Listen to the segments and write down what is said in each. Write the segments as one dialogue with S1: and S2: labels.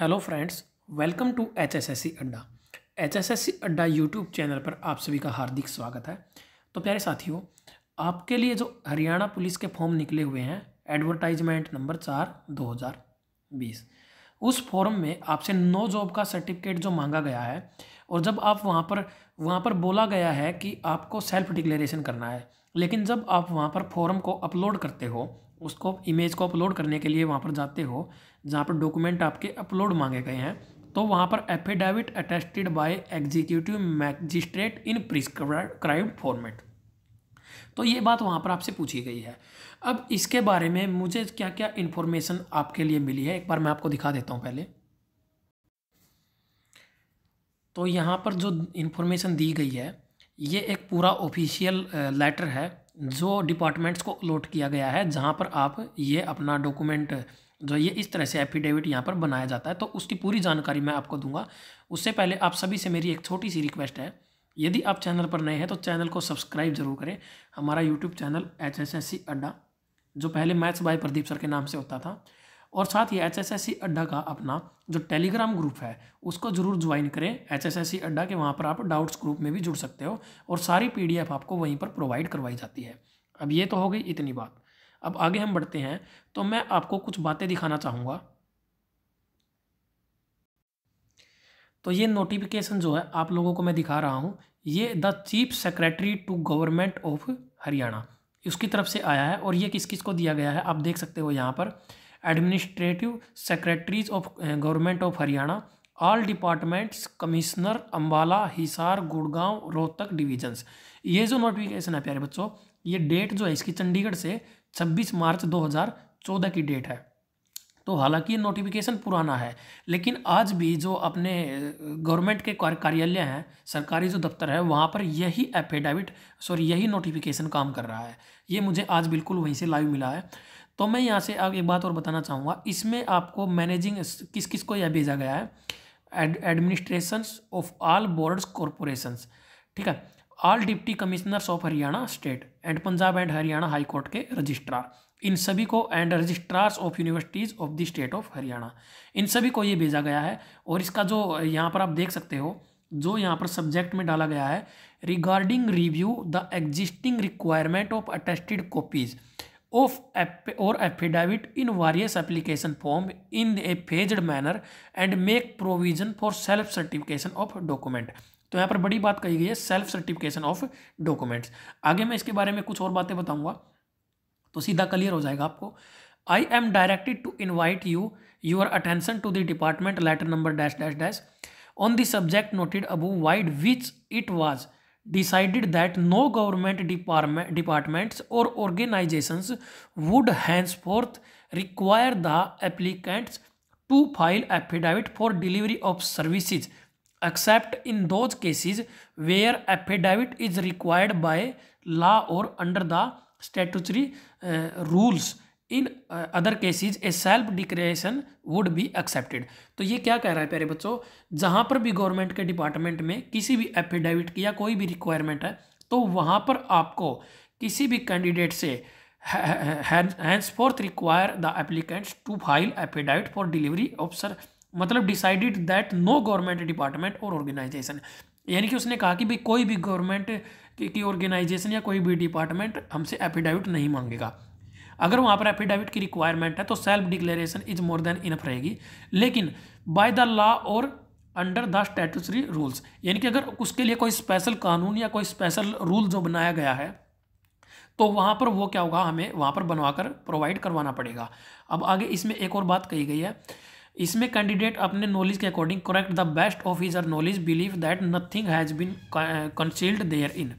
S1: hello friends welcome to H S S C Adda H S S C अड्डा YouTube channel पर आप सभी का हार्दिक स्वागत है तो प्यारे साथियों आपके लिए जो हरियाणा पुलिस के फॉर्म निकले हुए हैं एडवर्टाइजमेंट नंबर चार दो हज़ार बीस उस फॉर्म में आपसे नो जॉब का सर्टिफिकेट जो मांगा गया है और जब आप वहाँ पर वहाँ पर बोला गया है कि आपको सेल्फ डिक्लेरेशन करना है लेकिन जब आप वहाँ पर फॉर्म को अपलोड करते हो उसको इमेज को अपलोड करने के लिए वहाँ पर जाते हो जहाँ पर डॉक्यूमेंट आपके अपलोड मांगे गए हैं तो वहाँ पर affidavit attested by executive magistrate in prescribe format तो ये बात वहाँ पर आपसे पूछी गई है अब इसके बारे में मुझे क्या क्या इन्फॉर्मेशन आपके लिए मिली है एक बार मैं आपको दिखा देता हूँ पहले तो यहाँ पर जो इन्फॉर्मेशन दी गई है ये एक पूरा ऑफिशियल लेटर है जो डिपार्टमेंट्स को अलॉट किया गया है जहाँ पर आप ये अपना डॉक्यूमेंट जो ये इस तरह से एफिडेविट यहाँ पर बनाया जाता है तो उसकी पूरी जानकारी मैं आपको दूंगा उससे पहले आप सभी से मेरी एक छोटी सी रिक्वेस्ट है यदि आप चैनल पर नए हैं तो चैनल को सब्सक्राइब जरूर करें हमारा YouTube channel H S S C Adda जो पहले मैथ्स बाय प्रदीप सर के नाम से होता था और साथ ही H S S C Adda का अपना जो टेलीग्राम ग्रुप है उसको जरूर ज्वाइन करें एच एस एस सी अड्डा के वहाँ पर आप डाउट्स ग्रुप में भी जुड़ सकते हो और सारी पी आपको वहीं पर प्रोवाइड करवाई जाती है अब ये तो हो गई इतनी बात अब आगे हम बढ़ते हैं तो मैं आपको कुछ बातें दिखाना चाहूँगा तो ये नोटिफिकेशन जो है आप लोगों को मैं दिखा रहा हूँ ये the chief secretary to government of Haryana उसकी तरफ से आया है और ये किस किस को दिया गया है आप देख सकते हो यहाँ पर administrative secretaries of government of Haryana all departments commissioner Ambala Hisar Gurgaon Rohtak divisions ये जो नोटिफिकेशन है प्यारे बच्चों ये डेट जो है इसकी चंडीगढ़ से 26 मार्च 2014 की डेट है तो हालांकि ये नोटिफिकेशन पुराना है लेकिन आज भी जो अपने गवर्नमेंट uh, के कार्यालय हैं सरकारी जो दफ्तर है वहाँ पर यही एफिडेविट सॉरी यही नोटिफिकेशन काम कर रहा है ये मुझे आज बिल्कुल वहीं से लाइव मिला है तो मैं यहाँ से अब एक बात और बताना चाहूँगा इसमें आपको मैनेजिंग किस किस को यह भेजा गया है administration of all boards corporations ठीक है all deputy commissioners of Haryana state and Punjab and Haryana high court के रजिस्ट्रार इन सभी को and registrars of universities of the state of Haryana इन सभी को ये भेजा गया है और इसका जो यहाँ पर आप देख सकते हो जो यहाँ पर सब्जेक्ट में डाला गया है regarding review the existing requirement of attested copies of or affidavit in various application form in a phased manner and make provision for self certification of document तो यहाँ पर बड़ी बात कही गई है सेल्फ सर्टिफिकेशन ऑफ डॉक्यूमेंट्स आगे मैं इसके बारे में कुछ और बातें बताऊंगा तो सीधा क्लियर हो जाएगा आपको I am directed to invite you your attention to the department letter number dash dash dash on the subject noted above vide which it was decided that no government department, departments or organizations would henceforth require the applicants to file affidavit for delivery of services except in those cases where affidavit is required by law or under the statutory uh, rules in other cases a self declaration would be accepted तो ये क्या कह रहा है प्यारे बच्चों जहाँ पर भी गवर्नमेंट के डिपार्टमेंट में किसी भी एफिडेविट की या कोई भी रिक्वायरमेंट है तो वहाँ पर आपको किसी भी कैंडिडेट से henceforth require the applicants to file affidavit for delivery of sir मतलब decided that no government department और ऑर्गेनाइजेशन यानी कि उसने कहा कि भाई कोई भी गवर्नमेंट की ऑर्गेनाइजेशन या कोई भी डिपार्टमेंट हमसे एफिडेविट नहीं मांगेगा अगर वहाँ पर एफिडेविट की रिक्वायरमेंट है तो self declaration is more than enough रहेगी लेकिन बाय द लॉ और अंडर द स्टेटसरी रूल्स यानी कि अगर उसके लिए कोई स्पेशल कानून या कोई स्पेशल रूल जो बनाया गया है तो वहाँ पर वो क्या होगा हमें वहाँ पर बनवाकर प्रोवाइड करवाना पड़ेगा अब आगे इसमें एक और बात कही गई है इसमें कैंडिडेट अपने नॉलेज के according correct the best of his her knowledge believe that nothing has been concealed there in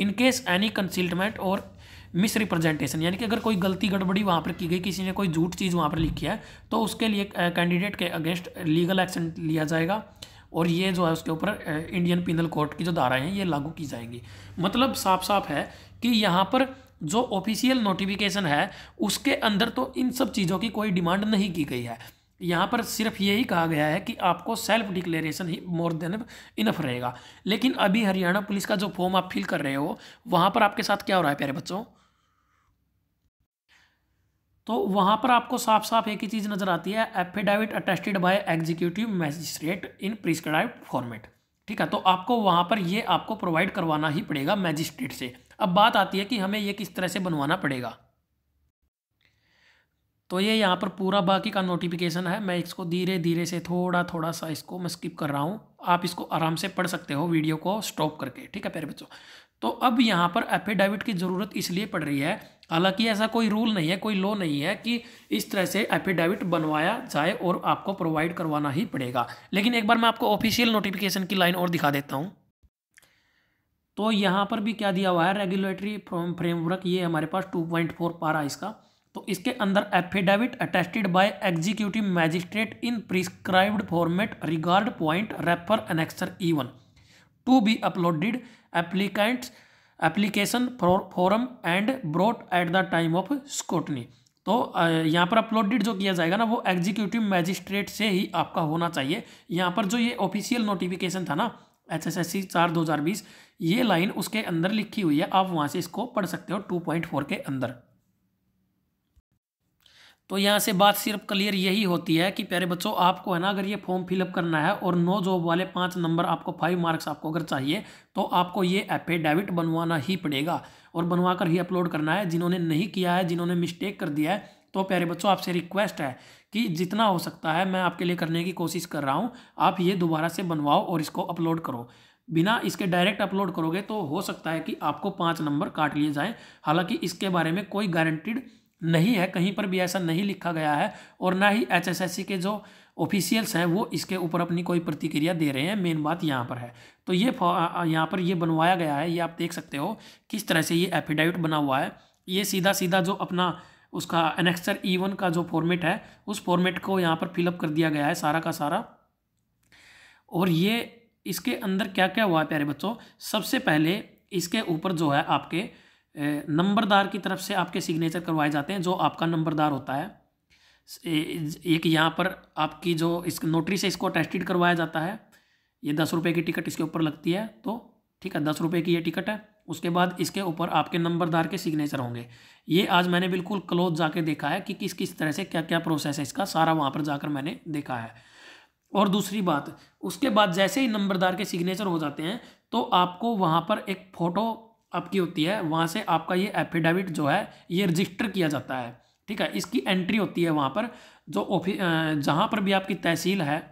S1: in case any concealment और मिसरिप्रेजेंटेशन यानी कि अगर कोई गलती गड़बड़ी वहाँ पर की गई किसी ने कोई झूठ चीज़ वहाँ पर लिखी है तो उसके लिए कैंडिडेट के अगेंस्ट लीगल एक्शन लिया जाएगा और ये जो है उसके ऊपर इंडियन पिनल कोर्ट की जो धाराएँ हैं ये लागू की जाएंगी मतलब साफ साफ है कि यहाँ पर जो ऑफिशियल नोटिफिकेशन है उसके अंदर तो इन सब चीज़ों की कोई डिमांड नहीं की गई है यहाँ पर सिर्फ यही कहा गया है कि आपको सेल्फ डिक्लेरेशन ही मोर देन इनफ रहेगा लेकिन अभी हरियाणा पुलिस का जो फॉर्म आप फिल कर रहे हो वहाँ पर आपके साथ क्या हो रहा है प्यारे बच्चों तो वहाँ पर आपको साफ साफ एक ही चीज़ नज़र आती है affidavit attested by executive magistrate in prescribe format ठीक है तो आपको वहाँ पर ये आपको प्रोवाइड करवाना ही पड़ेगा मैजिस्ट्रेट से अब बात आती है कि हमें ये किस तरह से बनवाना पड़ेगा तो ये यहाँ पर पूरा बाकी का नोटिफिकेशन है मैं इसको धीरे धीरे से थोड़ा थोड़ा सा इसको मैं स्किप कर रहा हूँ आप इसको आराम से पढ़ सकते हो वीडियो को स्टॉप करके ठीक है प्यारे बच्चों तो अब यहाँ पर एफिडेविट की ज़रूरत इसलिए पड़ रही है हालांकि ऐसा कोई रूल नहीं है कोई लॉ नहीं है कि इस तरह से एफिडेविट बनवाया जाए और आपको प्रोवाइड करवाना ही पड़ेगा लेकिन एक बार मैं आपको ऑफिशियल नोटिफिकेशन की लाइन और दिखा देता हूँ तो यहाँ पर भी क्या दिया हुआ है रेगुलेटरी फ्रेमवर्क ये हमारे पास टू पॉइंट फोर पारा इसका तो इसके अंदर affidavit attested by executive magistrate in prescribed format regard point refer annexure even to be uploaded applicant application form and brought at the time of scrutiny तो यहाँ पर अपलोडेड जो किया जाएगा ना वो एग्जीक्यूटिव मैजिस्ट्रेट से ही आपका होना चाहिए यहाँ पर जो ये ऑफिशियल नोटिफिकेशन था ना एच एस एस सी चार दो हज़ार बीस ये लाइन उसके अंदर लिखी हुई है आप वहाँ से इसको पढ़ सकते हो टू पॉइंट फोर के अंदर तो यहाँ से बात सिर्फ क्लियर यही होती है कि प्यारे बच्चों आपको है ना अगर ये फॉर्म फिलअप करना है और नो जॉब वाले पाँच नंबर आपको फाइव मार्क्स आपको अगर चाहिए तो आपको ये एफिडेविट बनवाना ही पड़ेगा और बनवा कर ही अपलोड करना है जिन्होंने नहीं किया है जिन्होंने मिस्टेक कर दिया है तो प्यारे बच्चों आपसे रिक्वेस्ट है कि जितना हो सकता है मैं आपके लिए करने की कोशिश कर रहा हूँ आप ये दोबारा से बनवाओ और इसको अपलोड करो बिना इसके डायरेक्ट अपलोड करोगे तो हो सकता है कि आपको पाँच नंबर काट लिए जाएँ हालांकि इसके बारे में कोई गारंटीड नहीं है कहीं पर भी ऐसा नहीं लिखा गया है और ना ही एच के जो ऑफिशियल्स हैं वो इसके ऊपर अपनी कोई प्रतिक्रिया दे रहे हैं मेन बात यहाँ पर है तो ये यहाँ पर ये बनवाया गया है ये आप देख सकते हो किस तरह से ये एफिडेविट बना हुआ है ये सीधा सीधा जो अपना उसका एनेक्सर ई वन का जो फॉर्मेट है उस फॉर्मेट को यहाँ पर फिलअप कर दिया गया है सारा का सारा और ये इसके अंदर क्या क्या हुआ है प्यारे बच्चों सबसे पहले इसके ऊपर जो है आपके नंबरदार की तरफ से आपके सिग्नेचर करवाए जाते हैं जो आपका नंबरदार होता है एक यहाँ पर आपकी जो इस नोटरी से इसको अटेस्टिड करवाया जाता है ये दस रुपये की टिकट इसके ऊपर लगती है तो ठीक है दस रुपये की ये टिकट है उसके बाद इसके ऊपर आपके नंबरदार के सिग्नेचर होंगे ये आज मैंने बिल्कुल क्लोज जाके देखा है कि किस किस तरह से क्या क्या प्रोसेस है इसका सारा वहाँ पर जाकर मैंने देखा है और दूसरी बात उसके बाद जैसे ही नंबरदार के सिग्नेचर हो जाते हैं तो आपको वहाँ पर एक फ़ोटो आपकी होती है वहाँ से आपका ये एफिडेविट जो है ये रजिस्टर किया जाता है ठीक है इसकी एंट्री होती है वहाँ पर जो ऑफिस जहाँ पर भी आपकी तहसील है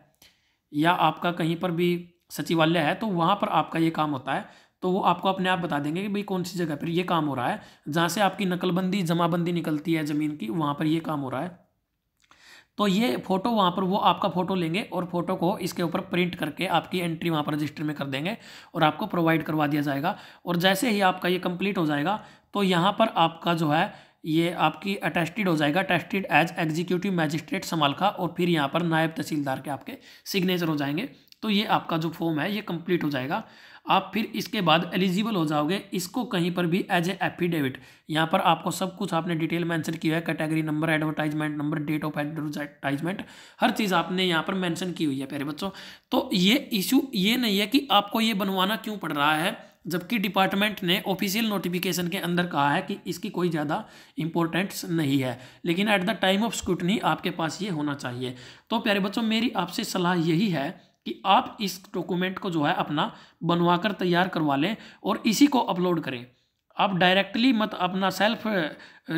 S1: या आपका कहीं पर भी सचिवालय है तो वहाँ पर आपका ये काम होता है तो वो आपको अपने आप बता देंगे कि भाई कौन सी जगह पर ये काम हो रहा है जहाँ से आपकी नकलबंदी जमाबंदी निकलती है ज़मीन की वहाँ पर ये काम हो रहा है तो ये फोटो वहाँ पर वो आपका फोटो लेंगे और फोटो को इसके ऊपर प्रिंट करके आपकी एंट्री वहाँ पर रजिस्टर में कर देंगे और आपको प्रोवाइड करवा दिया जाएगा और जैसे ही आपका ये कंप्लीट हो जाएगा तो यहाँ पर आपका जो है ये आपकी अटेस्टेड हो जाएगा अटेस्टेड एज एग्जीक्यूटिव मैजिस्ट्रेट का और फिर यहाँ पर नायब तहसीलदार के आपके सिग्नेचर हो जाएंगे तो ये आपका जो फॉर्म है ये कम्प्लीट हो जाएगा आप फिर इसके बाद एलिजिबल हो जाओगे इसको कहीं पर भी एज ए एफिडेविट यहाँ पर आपको सब कुछ आपने डिटेल मेंशन किया है category number advertisement number date of advertisement हर चीज़ आपने यहाँ पर मैंशन की हुई है प्यारे बच्चों तो ये इशू ये नहीं है कि आपको ये बनवाना क्यों पड़ रहा है जबकि डिपार्टमेंट ने ऑफिशियल नोटिफिकेशन के अंदर कहा है कि इसकी कोई ज़्यादा इंपॉर्टेंस नहीं है लेकिन at the time of scrutiny आपके पास ये होना चाहिए तो प्यारे बच्चों मेरी आपसे सलाह यही है कि आप इस डॉक्यूमेंट को जो है अपना बनवा कर तैयार करवा लें और इसी को अपलोड करें आप डायरेक्टली मत अपना सेल्फ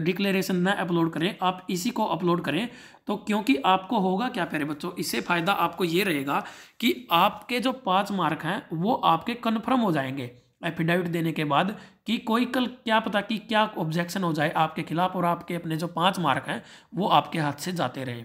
S1: डिक्लेरेशन ना अपलोड करें आप इसी को अपलोड करें तो क्योंकि आपको होगा क्या प्यारे बच्चों इससे फ़ायदा आपको ये रहेगा कि आपके जो पाँच मार्क हैं वो आपके कन्फर्म हो जाएंगे एफिडेविट देने के बाद कि कोई कल क्या पता कि क्या ऑब्जेक्शन हो जाए आपके खिलाफ और आपके अपने जो पाँच मार्क हैं वो आपके हाथ से जाते रहें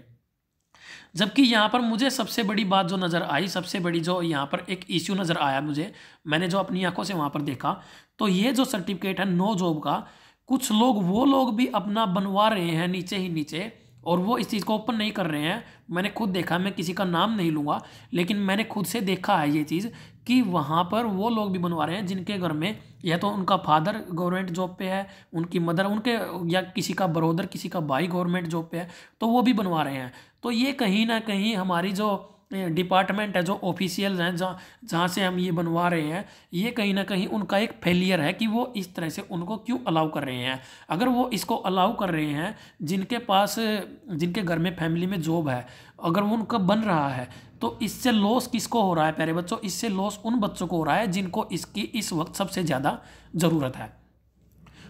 S1: जबकि यहाँ पर मुझे सबसे बड़ी बात जो नज़र आई सबसे बड़ी जो यहाँ पर एक इश्यू नज़र आया मुझे मैंने जो अपनी आंखों से वहाँ पर देखा तो ये जो सर्टिफिकेट है नो जॉब का कुछ लोग वो लोग भी अपना बनवा रहे हैं नीचे ही नीचे और वो इस चीज़ को ओपन नहीं कर रहे हैं मैंने खुद देखा मैं किसी का नाम नहीं लूँगा लेकिन मैंने खुद से देखा है ये चीज़ कि वहाँ पर वो लोग भी बनवा रहे हैं जिनके घर में या तो उनका फादर गवर्नमेंट जॉब पे है उनकी मदर उनके या किसी का ब्रोदर किसी का भाई गवर्नमेंट जॉब पे है तो वो भी बनवा रहे हैं तो ये कहीं ना कहीं हमारी जो डिपार्टमेंट है जो ऑफिशियल हैं जहाँ जहाँ से हम ये बनवा रहे हैं ये कहीं ना कहीं उनका एक फेलियर है कि वो इस तरह से उनको क्यों अलाउ कर रहे हैं अगर वो इसको अलाउ कर रहे हैं जिनके पास जिनके घर में फैमिली में जॉब है अगर वो उनका बन रहा है तो इससे लॉस किसको हो रहा है प्यारे बच्चों इससे लॉस उन बच्चों को हो रहा है जिनको इसकी इस वक्त सबसे ज़्यादा ज़रूरत है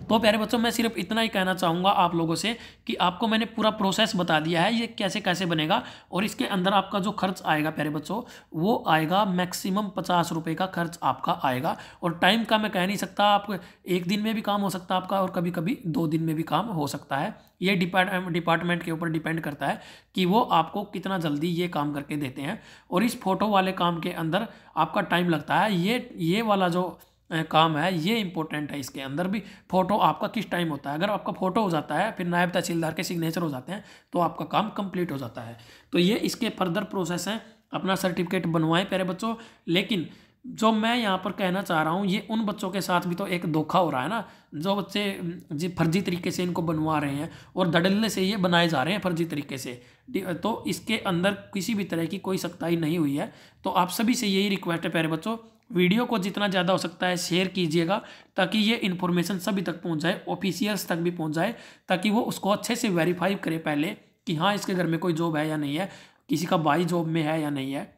S1: तो प्यारे बच्चों मैं सिर्फ इतना ही कहना चाहूँगा आप लोगों से कि आपको मैंने पूरा प्रोसेस बता दिया है ये कैसे कैसे बनेगा और इसके अंदर आपका जो खर्च आएगा प्यारे बच्चों वो आएगा मैक्सिमम पचास रुपये का खर्च आपका आएगा और टाइम का मैं कह नहीं सकता आप एक दिन में भी काम हो सकता है आपका और कभी कभी दो दिन में भी काम हो सकता है ये डिपार्टमेंट के ऊपर डिपेंड करता है कि वो आपको कितना जल्दी ये काम करके देते हैं और इस फोटो वाले काम के अंदर आपका टाइम लगता है ये ये वाला जो काम है ये इंपॉर्टेंट है इसके अंदर भी फोटो आपका किस टाइम होता है अगर आपका फोटो हो जाता है फिर नायब तहसीलदार के सिग्नेचर हो जाते हैं तो आपका काम कंप्लीट हो जाता है तो ये इसके फर्दर प्रोसेस हैं अपना सर्टिफिकेट बनवाएं प्यारे बच्चों लेकिन जो मैं यहाँ पर कहना चाह रहा हूँ ये उन बच्चों के साथ भी तो एक धोखा हो रहा है ना जो बच्चे जी फर्जी तरीके से इनको बनवा रहे हैं और धड़ल्ले से ये बनाए जा रहे हैं फर्जी तरीके से तो इसके अंदर किसी भी तरह की कोई सख्ताई नहीं हुई है तो आप सभी से यही रिक्वेस्ट है प्यारे बच्चों वीडियो को जितना ज़्यादा हो सकता है शेयर कीजिएगा ताकि ये इन्फॉर्मेशन सभी तक पहुँच जाए ऑफिशियल्स तक भी पहुँच जाए ताकि वो उसको अच्छे से वेरीफाई करे पहले कि हाँ इसके घर में कोई जॉब है या नहीं है किसी का भाई जॉब में है या नहीं है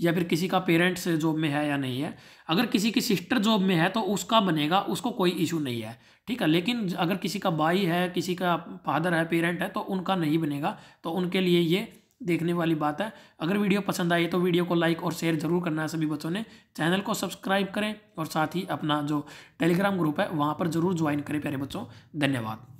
S1: या फिर किसी का पेरेंट्स जॉब में है या नहीं है अगर किसी की सिस्टर जॉब में है तो उसका बनेगा उसको कोई इशू नहीं है ठीक है लेकिन अगर किसी का भाई है किसी का फादर है पेरेंट है तो उनका नहीं बनेगा तो उनके लिए ये देखने वाली बात है अगर वीडियो पसंद आए तो वीडियो को लाइक और शेयर जरूर करना है सभी बच्चों ने चैनल को सब्सक्राइब करें और साथ ही अपना जो टेलीग्राम ग्रुप है वहाँ पर जरूर ज्वाइन करें प्यारे बच्चों धन्यवाद